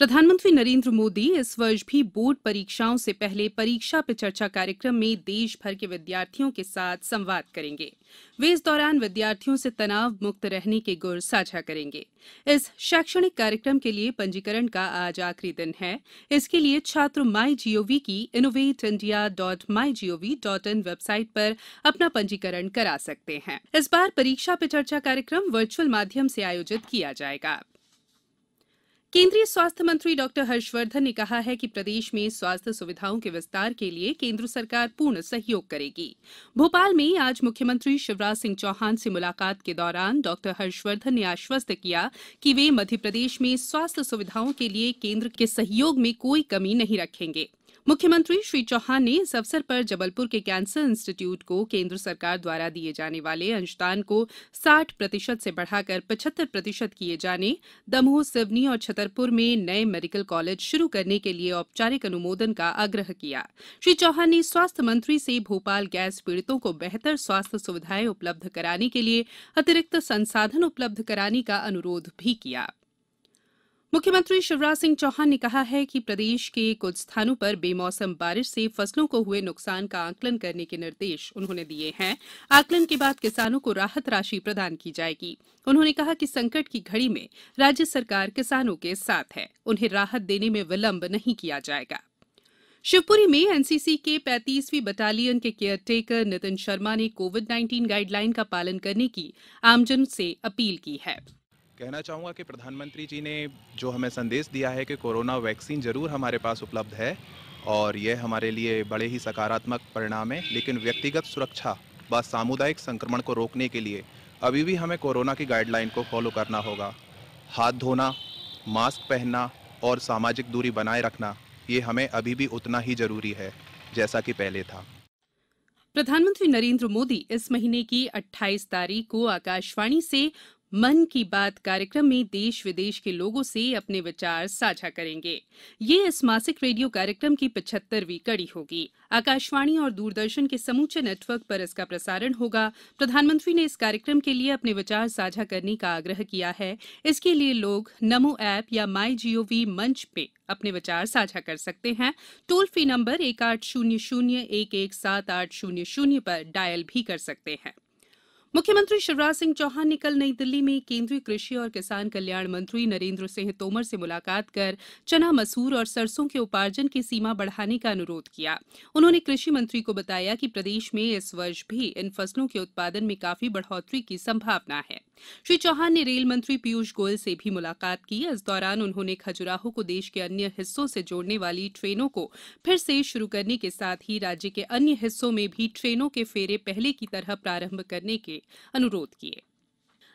प्रधानमंत्री नरेन्द्र मोदी इस वर्ष भी बोर्ड परीक्षाओं से पहले परीक्षा पे चर्चा कार्यक्रम में देश भर के विद्यार्थियों के साथ संवाद करेंगे वे इस दौरान विद्यार्थियों से तनाव मुक्त रहने के गुर साझा करेंगे इस शैक्षणिक कार्यक्रम के लिए पंजीकरण का आज आखिरी दिन है इसके लिए छात्र माई जीओवी की innovate India dot my G O V dot in website पर अपना पंजीकरण करा सकते हैं इस बार परीक्षा पे चर्चा कार्यक्रम वर्चुअल माध्यम से आयोजित किया जाएगा केंद्रीय स्वास्थ्य मंत्री डॉक्टर हर्षवर्धन ने कहा है कि प्रदेश में स्वास्थ्य सुविधाओं के विस्तार के लिए केंद्र सरकार पूर्ण सहयोग करेगी भोपाल में आज मुख्यमंत्री शिवराज सिंह चौहान से मुलाकात के दौरान डॉक्टर हर्षवर्धन ने आश्वस्त किया कि वे मध्यप्रदेश में स्वास्थ्य सुविधाओं के लिए केंद्र के सहयोग में कोई कमी नहीं रखेंगे मुख्यमंत्री श्री चौहान ने इस अवसर पर जबलपुर के कैंसर इंस्टीट्यूट को केन्द्र सरकार द्वारा दिये जाने वाले अंशदान को साठ प्रतिशत से बढ़ाकर पचहत्तर प्रतिशत किये जाने दमोह सिवनी और छतरपुर में नये मेडिकल कॉलेज शुरू करने के लिए औपचारिक अनुमोदन का आग्रह किया श्री चौहान ने स्वास्थ्य मंत्री से भोपाल गैस पीड़ितों को बेहतर स्वास्थ्य सुविधाएं उपलब्ध कराने के लिए अतिरिक्त संसाधन उपलब्ध कराने का अनुरोध भी किया मुख्यमंत्री शिवराज सिंह चौहान ने कहा है कि प्रदेश के कुछ स्थानों पर बेमौसम बारिश से फसलों को हुए नुकसान का आंकलन करने के निर्देश उन्होंने दिए हैं आकलन के बाद किसानों को राहत राशि प्रदान की जाएगी उन्होंने कहा कि संकट की घड़ी में राज्य सरकार किसानों के साथ है उन्हें राहत देने में विलंब नहीं किया जाएगा शिवपुरी में एनसीसी के 35वीं बटालियन के केयरटेकर नितिन शर्मा ने कोविड 19 गाइडलाइन का पालन करने की आमजन से अपील की है कहना चाहूँगा कि प्रधानमंत्री जी ने जो हमें संदेश दिया है कि कोरोना वैक्सीन ज़रूर हमारे पास उपलब्ध है और यह हमारे लिए बड़े ही सकारात्मक परिणाम है लेकिन व्यक्तिगत सुरक्षा व सामुदायिक संक्रमण को रोकने के लिए अभी भी हमें कोरोना की गाइडलाइन को फॉलो करना होगा हाथ धोना मास्क पहनना और सामाजिक दूरी बनाए रखना ये हमें अभी भी उतना ही जरूरी है जैसा कि पहले था प्रधानमंत्री नरेंद्र मोदी इस महीने की 28 तारीख को आकाशवाणी से मन की बात कार्यक्रम में देश विदेश के लोगों से अपने विचार साझा करेंगे ये इस मासिक रेडियो कार्यक्रम की पिछहत्तरवीं कड़ी होगी आकाशवाणी और दूरदर्शन के समूचे नेटवर्क पर इसका प्रसारण होगा प्रधानमंत्री ने इस कार्यक्रम के लिए अपने विचार साझा करने का आग्रह किया है इसके लिए लोग नमो ऐप या माई जी मंच पे अपने विचार साझा कर सकते हैं टोल फ्री नंबर एक आठ शून्य शून्य एक एक सात आठ शून्य शून्य पर डायल भी कर सकते हैं मुख्यमंत्री शिवराज सिंह चौहान ने कल नई दिल्ली में केन्द्रीय कृषि और किसान कल्याण मंत्री नरेन्द्र सिंह तोमर से मुलाकात कर चना मसूर और सरसों के उपार्जन की सीमा बढ़ाने का अनुरोध किया उन्होंने कृषि मंत्री को बताया कि प्रदेश में इस वर्ष भी इन फसलों के उत्पादन में काफी बढ़ोतरी की संभावना है श्री चौहान ने रेल मंत्री पीयूष गोयल से भी मुलाकात की इस दौरान उन्होंने खजुराहो को देश के अन्य हिस्सों से जोड़ने वाली ट्रेनों को फिर से शुरू करने के साथ ही राज्य के अन्य हिस्सों में भी ट्रेनों के फेरे पहले की तरह प्रारंभ करने के अनुरोध किये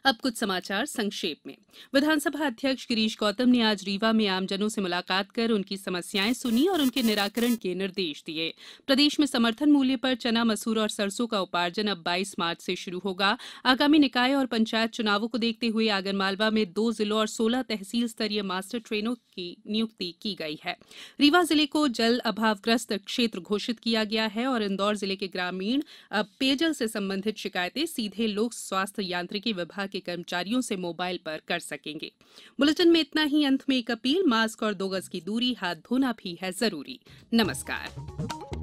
अब कुछ समाचार संक्षेप में विधानसभा अध्यक्ष गिरीश गौतम ने आज रीवा में आमजनों से मुलाकात कर उनकी समस्याएं सुनी और उनके निराकरण के निर्देश दिए प्रदेश में समर्थन मूल्य पर चना मसूर और सरसों का उपार्जन अब 22 मार्च से शुरू होगा आगामी निकाय और पंचायत चुनावों को देखते हुए आगरमालवा में दो जिलों और सोलह तहसील स्तरीय मास्टर ट्रेनों की नियुक्ति की गई है रीवा जिले को जल अभावग्रस्त क्षेत्र घोषित किया गया है और इंदौर जिले के ग्रामीण अब पेयजल से संबंधित शिकायतें सीधे लोक स्वास्थ्य यांत्रिकी विभाग के कर्मचारियों से मोबाइल पर कर सकेंगे बुलेटिन में इतना ही अंत में एक अपील मास्क और दो गज की दूरी हाथ धोना भी है जरूरी नमस्कार